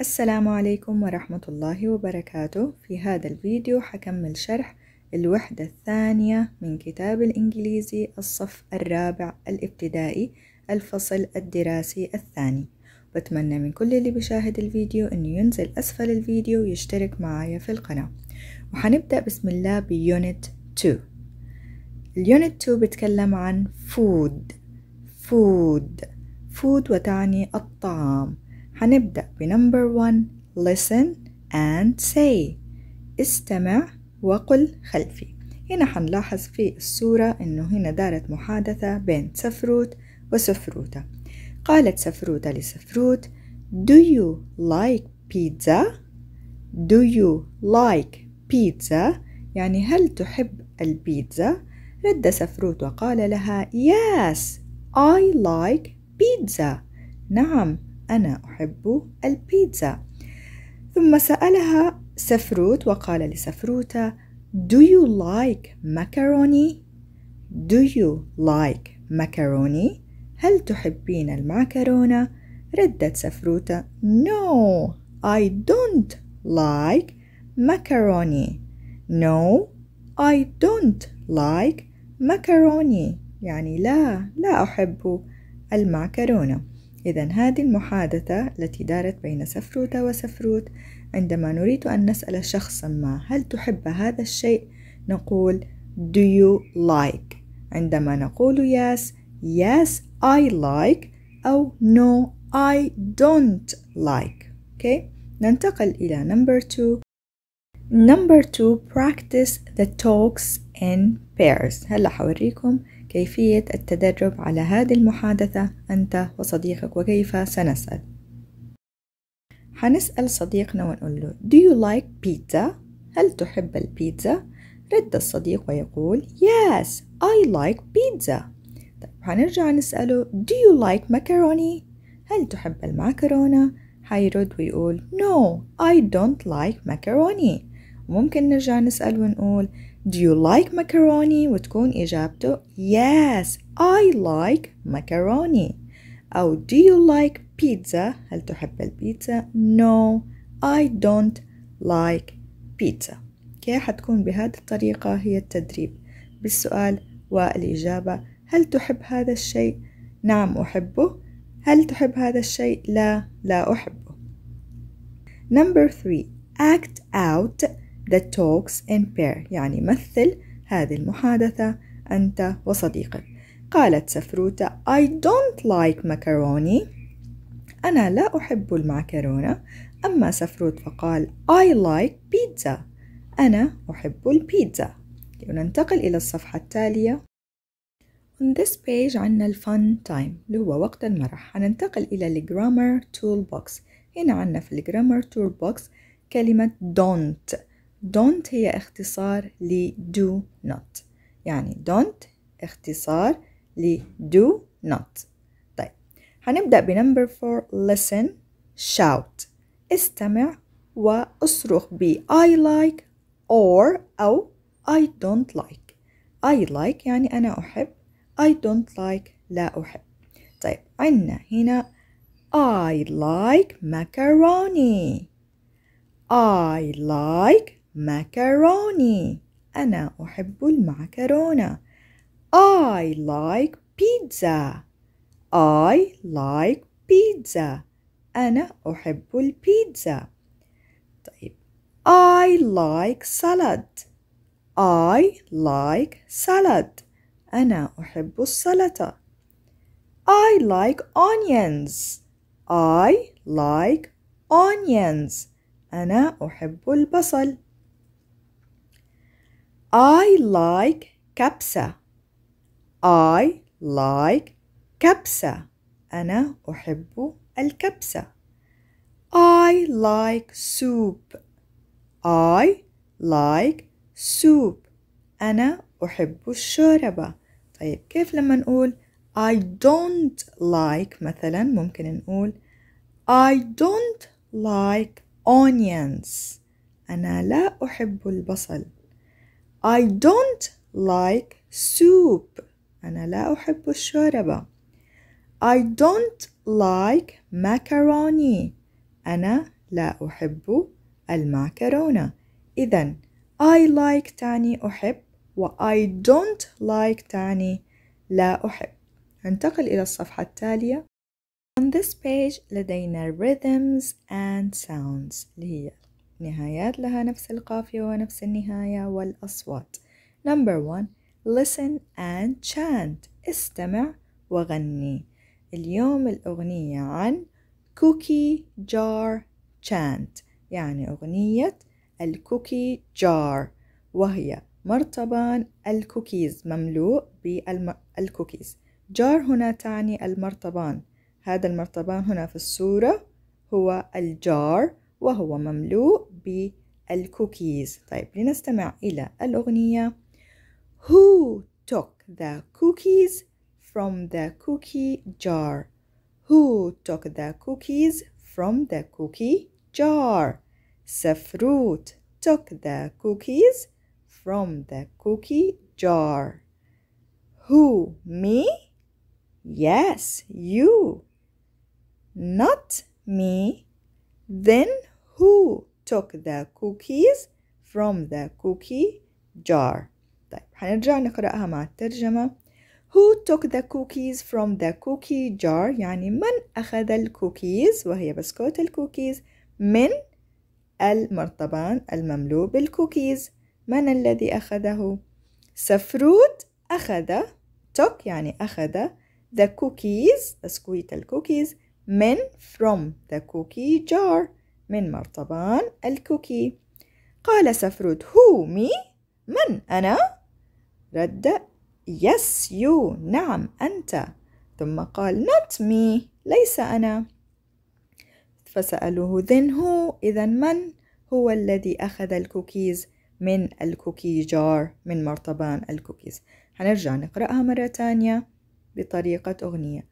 السلام عليكم ورحمة الله وبركاته في هذا الفيديو حكمل شرح الوحدة الثانية من كتاب الإنجليزي الصف الرابع الابتدائي الفصل الدراسي الثاني بتمنى من كل اللي بيشاهد الفيديو أنه ينزل أسفل الفيديو ويشترك معايا في القناة وحنبدأ بسم الله بيونت 2 اليونت 2 بتكلم عن فود فود فود وتعني الطعام هنبدأ بنمبر 1 listen and say استمع وقل خلفي هنا حنلاحظ في الصورة إنه هنا دارت محادثة بين سفروت وسفروتة قالت سفروتة لسفروت Do you like pizza? Do you like pizza? يعني هل تحب البيتزا؟ رد سفروت وقال لها Yes I like pizza نعم أنا أحب البيتزا ثم سألها سفروت وقال لسفروتة Do you like macaroni? Do you like macaroni? هل تحبين المعكرونة؟ ردت سفروتة No, I don't like macaroni. No, I don't like macaroni. يعني لا لا أحب المعكرونة إذا هذه المحادثة التي دارت بين سفروتة وسفروت عندما نريد أن نسأل شخصا ما هل تحب هذا الشيء نقول Do you like عندما نقول yes Yes I like أو No I don't like okay? ننتقل إلى number two number two practice the talks in pairs هلا حوريكم كيفية التدرب على هذه المحادثة أنت وصديقك وكيف سنسأل حنسأل صديقنا ونقول له Do you like pizza؟ هل تحب البيتزا؟ رد الصديق ويقول Yes, I like pizza طيب حنرجع نسأله Do you like macaroni؟ هل تحب المعكرونة؟ حيرد ويقول No, I don't like macaroni ممكن نرجع نسأل ونقول Do you like macaroni? وتكون إجابته Yes, I like macaroni. أو Do you like pizza? هل تحب البيتزا؟ No, I don't like pizza. كي حتكون بهذه الطريقة هي التدريب بالسؤال والإجابة هل تحب هذا الشيء؟ نعم أحبه. هل تحب هذا الشيء؟ لا، لا أحبه. Number three, act out the talks in pair يعني مثل هذه المحادثة أنت وصديقك قالت سفروتة I don't like macaroni أنا لا أحب المعكرونة أما سفروت فقال I like pizza أنا أحب البيتزا لننتقل إلى الصفحة التالية On this page عنا الفن تايم اللي هو وقت المرح هننتقل إلى الجرامر تول بوكس هنا عنا في الجرامر تول بوكس كلمة don't don't هي اختصار ل do not يعني don't اختصار ل do not طيب هنبدأ بنمبر 4 listen shout استمع واصرخ ب I like or أو I don't like I like يعني أنا أحب I don't like لا أحب طيب عندنا هنا I like macaroni I like macaroni أنا أحب المعكرونة I like pizza I like pizza أنا أحب البيتزا طيب I like salad I like salad أنا أحب السلطة I like onions I like onions أنا أحب البصل I like كبسة I like كبسة أنا أحب الكبسة I like soup I like soup أنا أحب الشوربة طيب كيف لما نقول I don't like مثلا ممكن نقول I don't like onions أنا لا أحب البصل I don't like soup أنا لا أحب الشوربة I don't like macaroni أنا لا أحب المعكرونة إذا I like تعني أحب و I don't like تعني لا أحب ننتقل إلى الصفحة التالية On this page لدينا rhythms and sounds اللي هي نهايات لها نفس القافية ونفس النهاية والأصوات Number one listen and chant استمع وغني اليوم الأغنية عن كوكي جار chant يعني أغنية الكوكي جار وهي مرطبان الكوكيز مملوء بالكوكيز جار هنا تعني المرطبان هذا المرطبان هنا في الصورة هو الجار وهو مملوء بالكوكيز طيب لنستمع إلى الأغنية Who took the cookies from the cookie jar? Who took the cookies from the cookie jar? Safrut took the cookies from the cookie jar. Who? Me? Yes, you. Not me. Then who took the cookies from the cookie jar طيب هنرجع نقرأها مع الترجمة Who took the cookies from the cookie jar يعني من أخذ الكوكيز وهي بسكوت الكوكيز من المرطبان المملوء بالكوكيز من الذي أخذه سفروت أخذ took يعني أخذ the cookies بسكويت الكوكيز من from the cookie jar من مرطبان الكوكي قال سفرود هو مي من أنا؟ رد يس يو نعم أنت ثم قال not me ليس أنا فسألوه then who إذا من هو الذي أخذ الكوكيز من الكوكي جار من مرطبان الكوكيز هنرجع نقرأها مرة تانية بطريقة أغنية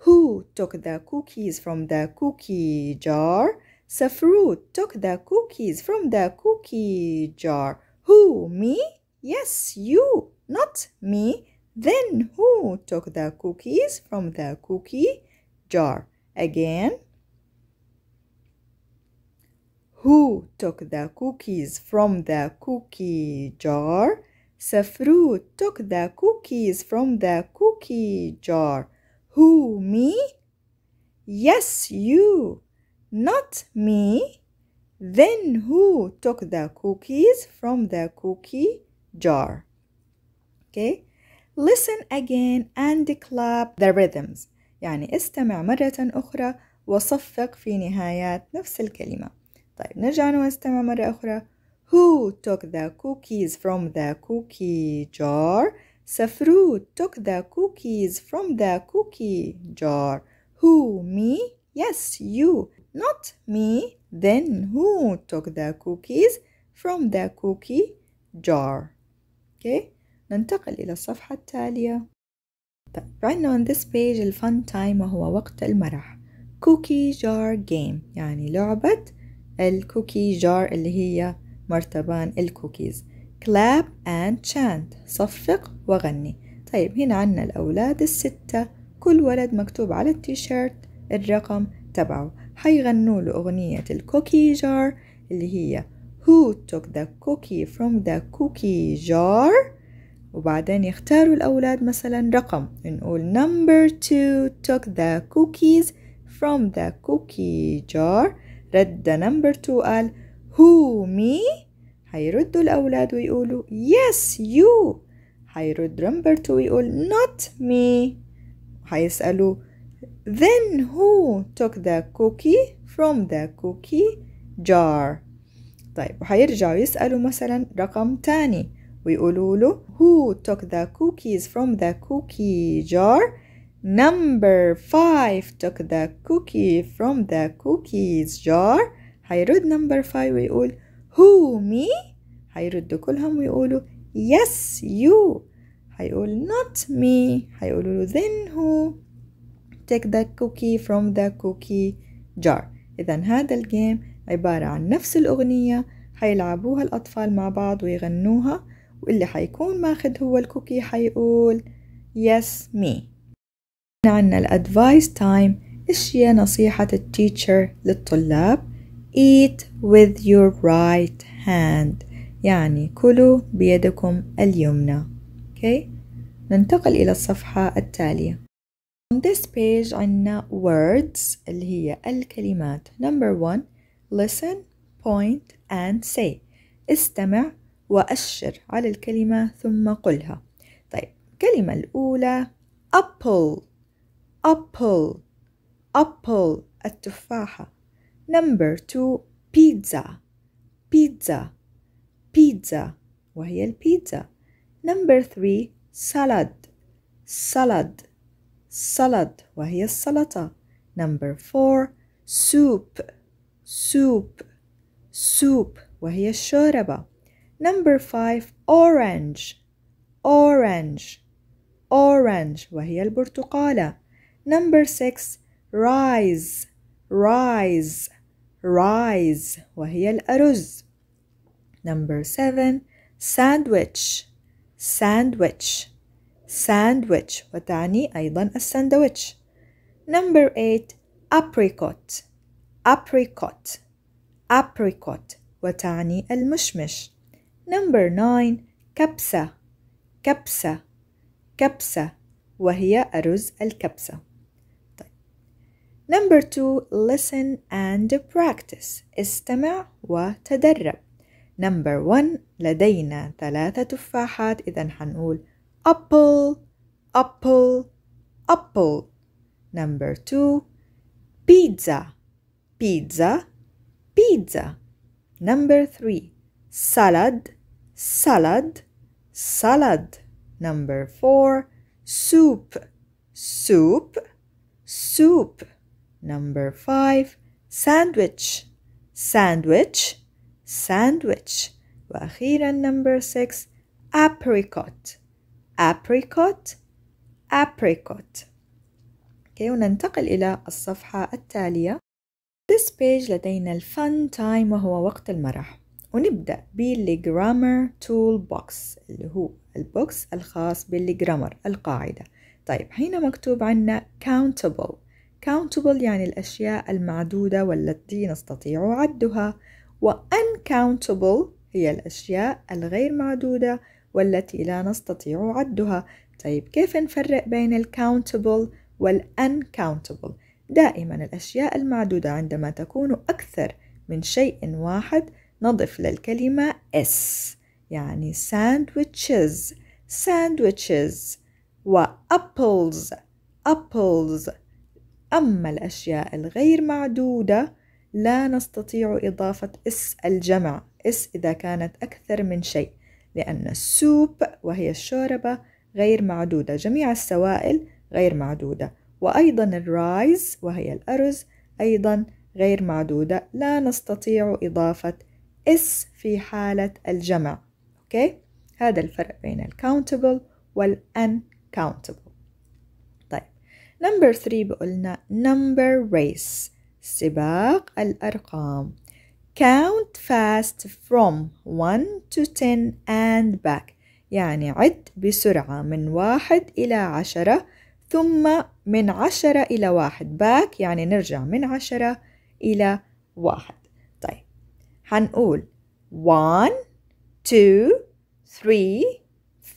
Who took the cookies from the cookie jar Safru took the cookies from the cookie jar. Who, me? Yes, you, not me. Then who took the cookies from the cookie jar? Again. Who took the cookies from the cookie jar? Safru took the cookies from the cookie jar. Who, me? Yes, you. not me. Then who took the cookies from the cookie jar? Okay. Listen again and clap the rhythms. يعني استمع مرة أخرى وصفق في نهايات نفس الكلمة. طيب نرجع نستمع مرة أخرى. Who took the cookies from the cookie jar? Safru took the cookies from the cookie jar. Who? Me? Yes, you. Not me. Then who took the cookies from the cookie jar? Okay. ننتقل إلى الصفحة التالية. طيب عندنا on this page fun time وهو وقت المرح. Cookie jar game يعني لعبة الكوكي جار اللي هي مرتبان الكوكيز. Clap and chant صفق وغني. طيب هنا عندنا الأولاد الستة كل ولد مكتوب على التيشيرت الرقم تبعه حيغنوا له أغنية الكوكي جار اللي هي Who took the cookie from the cookie jar وبعدين يختاروا الأولاد مثلا رقم نقول number two took the cookies from the cookie jar رد number two قال who me حيردوا الأولاد ويقولوا yes you هيرد number two ويقول not me هيسألوا Then who took the cookie from the cookie jar طيب وهيرجعوا يسألوا مثلا رقم تاني ويقولوا له who took the cookies from the cookie jar number five took the cookie from the cookies jar هيرد number five ويقول who me هيردوا كلهم ويقولوا yes you هيقول not me هيقولوا له then who take the cookie from the cookie jar إذا هذا الجيم عبارة عن نفس الأغنية حيلعبوها الأطفال مع بعض ويغنوها واللي حيكون ماخد هو الكوكي حيقول yes me عنا الأدفايس تايم إيش هي نصيحة التيتشر للطلاب eat with your right hand يعني كلوا بيدكم اليمنى okay? ننتقل إلى الصفحة التالية On this page عنا words اللي هي الكلمات number one listen, point and say استمع وأشر على الكلمة ثم قلها طيب كلمة الأولى apple apple apple التفاحة number two pizza pizza pizza وهي البيتزا number three salad salad salad وهي السلطة number four soup soup soup وهي الشوربة number five orange orange orange وهي البرتقالة number six rise rise rise وهي الأرز number seven sandwich sandwich ساندويتش وتعني أيضا الساندويتش number 8 apricot apricot apricot وتعني المشمش number 9 كبسة كبسة كبسة وهي أرز الكبسة number طيب. 2 listen and practice استمع وتدرب number 1 لدينا ثلاثة تفاحات إذا حنقول apple, apple, apple. Number two, pizza, pizza, pizza. Number three, salad, salad, salad. Number four, soup, soup, soup. Number five, sandwich, sandwich, sandwich. وأخيرا number six, apricot, apricot apricot okay, وننتقل إلى الصفحة التالية this page لدينا الفن تايم وهو وقت المرح ونبدأ بالجرامر تول بوكس اللي هو البوكس الخاص بالجرامر القاعدة طيب هنا مكتوب عنا countable countable يعني الأشياء المعدودة والتي نستطيع عدها و uncountable هي الأشياء الغير معدودة والتي لا نستطيع عدها طيب كيف نفرق بين الcountable والuncountable دائما الأشياء المعدودة عندما تكون أكثر من شيء واحد نضف للكلمة s يعني sandwiches sandwiches و apples apples أما الأشياء الغير معدودة لا نستطيع إضافة اس الجمع اس إذا كانت أكثر من شيء لأن السوب وهي الشوربة غير معدودة جميع السوائل غير معدودة وأيضا الرايز وهي الأرز أيضا غير معدودة لا نستطيع إضافة اس في حالة الجمع أوكي؟ هذا الفرق بين الكاونتبل والأنكاونتبل طيب نمبر 3 بقولنا نمبر ريس سباق الأرقام count fast from 1 to 10 and back يعني عد بسرعة من واحد إلى عشرة ثم من عشرة إلى واحد back يعني نرجع من عشرة إلى واحد طيب حنقول 1 2 3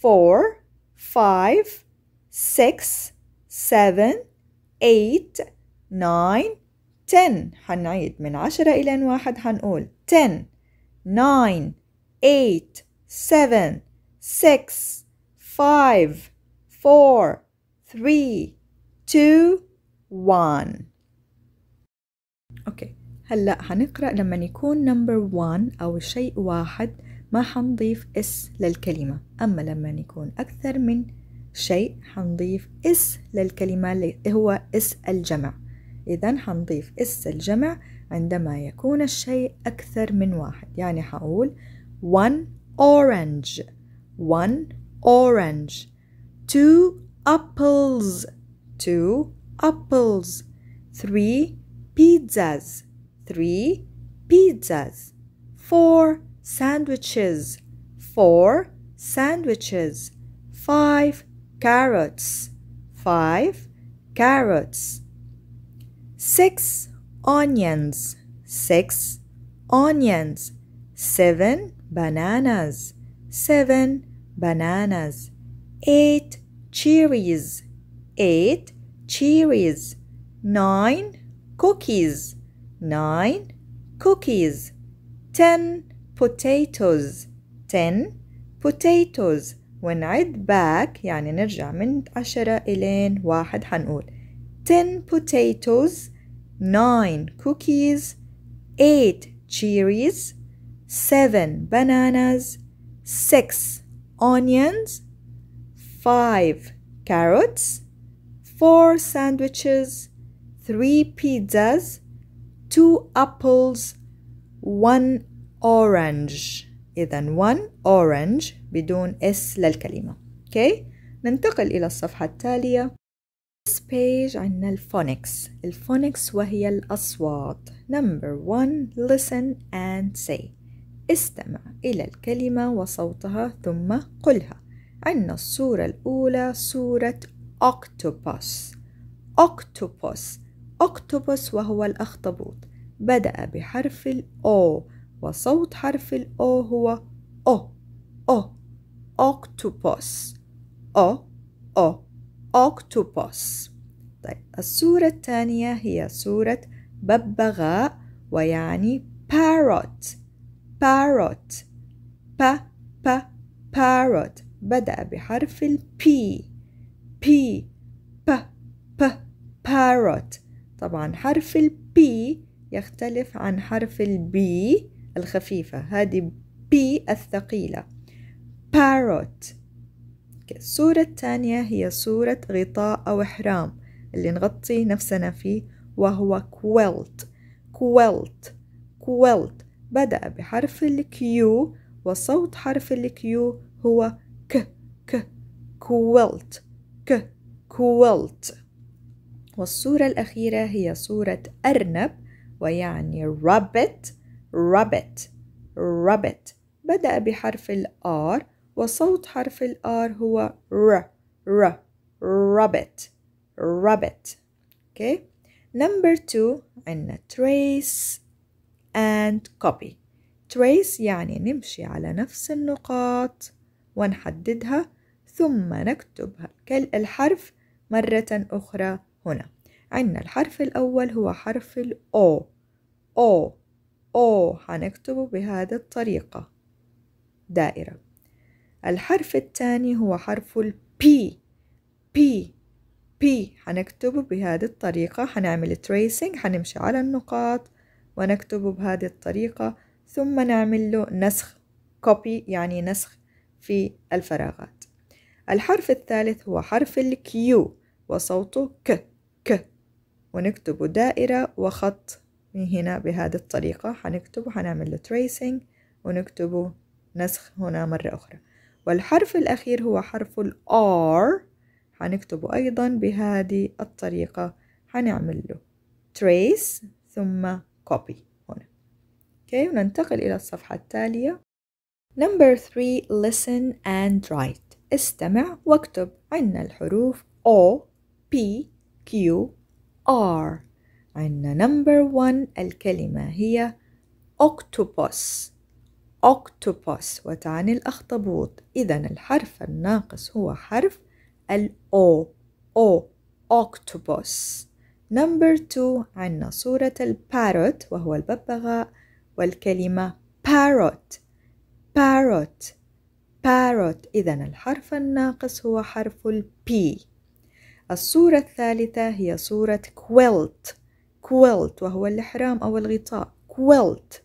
4 5 6 7 8 9 10 حنعيد من 10 إلى واحد حنقول 10 9 8 7 6 5 4 3 2 1 اوكي هلا حنقرا لما يكون نمبر 1 او شيء واحد ما حنضيف اس للكلمه اما لما يكون اكثر من شيء حنضيف اس للكلمه اللي هو اس الجمع إذا حنضيف اس الجمع عندما يكون الشيء أكثر من واحد يعني حقول one orange one orange two apples two apples three pizzas three pizzas four sandwiches four sandwiches five carrots five carrots six onions, six onions, seven bananas, seven bananas, eight cherries, eight cherries, nine cookies, nine cookies, ten potatoes, ten potatoes. ونعد back يعني نرجع من عشرة إلين واحد هنقول 10 potatoes 9. Cookies 8. Cherries 7. Bananas 6. Onions 5. Carrots 4 sandwiches 3 pizzas 2 apples 1 orange إذا 1 orange بدون S للكلمة okay؟ ننتقل إلى الصفحة التالية next page عندنا الفونكس الفونكس وهي الأصوات number one listen and say استمع إلى الكلمة وصوتها ثم قلها عندنا الصورة الأولى صورة octopus octopus octopus وهو الأخطبوط بدأ بحرف الأو وصوت حرف الأو هو أو أو octopus أو أو octopus طيب الصورة الثانية هي صورة ببغاء ويعني parrot parrot ب ب parrot بدأ بحرف ال P P ب ب parrot طبعا حرف ال P يختلف عن حرف ال B الخفيفة هذه P الثقيلة parrot الصورة الثانية هي صورة غطاء أو إحرام اللي نغطي نفسنا فيه وهو quilt quilt quilt بدأ بحرف الكيو وصوت حرف الكيو هو ك ك quilt ك quilt والصورة الأخيرة هي صورة أرنب ويعني rabbit rabbit rabbit بدأ بحرف الآر وصوت حرف الآر هو ر ر rabbit rabbit okay number two عندنا trace and copy trace يعني نمشي على نفس النقاط ونحددها ثم نكتب الحرف مرة أخرى هنا عندنا الحرف الأول هو حرف ال O O O هنكتبه بهذه الطريقة دائرة الحرف الثاني هو حرف ال P P P هنكتبه بهذه الطريقة حنعمل تريسينج حنمشي على النقاط ونكتبه بهذه الطريقة ثم نعمل له نسخ كوبي يعني نسخ في الفراغات الحرف الثالث هو حرف الكيو وصوته ك ك ونكتبه دائرة وخط من هنا بهذه الطريقة حنكتبه حنعمل له تريسينج ونكتبه نسخ هنا مرة أخرى والحرف الأخير هو حرف ال R هنكتبه أيضا بهذه الطريقة هنعمل له trace ثم copy هنا okay, وننتقل إلى الصفحة التالية number three listen and write استمع واكتب عندنا الحروف O P Q R عندنا number one الكلمة هي octopus octopus وتعني الأخطبوط إذا الحرف الناقص هو حرف الأو أو octopus نمبر two عندنا صورة الباروت وهو الببغاء والكلمة parrot parrot parrot إذا الحرف الناقص هو حرف البي الصورة الثالثة هي صورة quilt quilt وهو الإحرام أو الغطاء quilt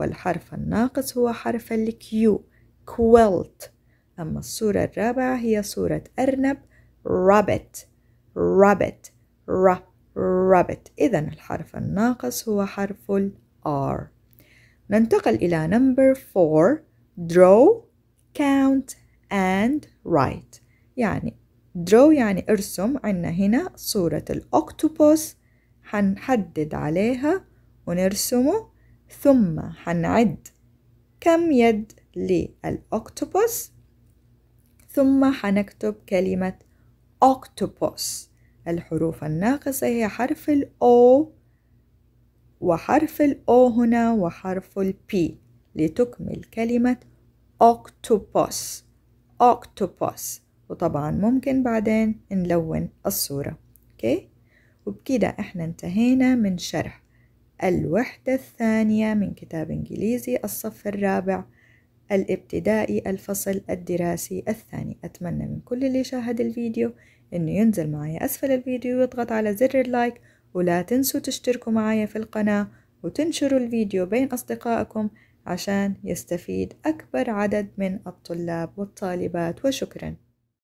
والحرف الناقص هو حرف الكيو كويلت أما الصورة الرابعة هي صورة أرنب rabbit rabbit ر رابت إذا الحرف الناقص هو حرف ال R ننتقل إلى number 4 draw count and write يعني draw يعني ارسم عندنا هنا صورة الأكتوبوس هنحدد عليها ونرسمه ثم حنعد كم يد للأكتوبوس ثم حنكتب كلمة أكتوبوس الحروف الناقصة هي حرف الأو وحرف الأو هنا وحرف البي لتكمل كلمة أكتوبوس أكتوبوس وطبعا ممكن بعدين نلون الصورة أوكي وبكده احنا انتهينا من شرح الوحدة الثانية من كتاب إنجليزي الصف الرابع الابتدائي الفصل الدراسي الثاني أتمنى من كل اللي شاهد الفيديو أنه ينزل معي أسفل الفيديو ويضغط على زر اللايك ولا تنسوا تشتركوا معي في القناة وتنشروا الفيديو بين أصدقائكم عشان يستفيد أكبر عدد من الطلاب والطالبات وشكراً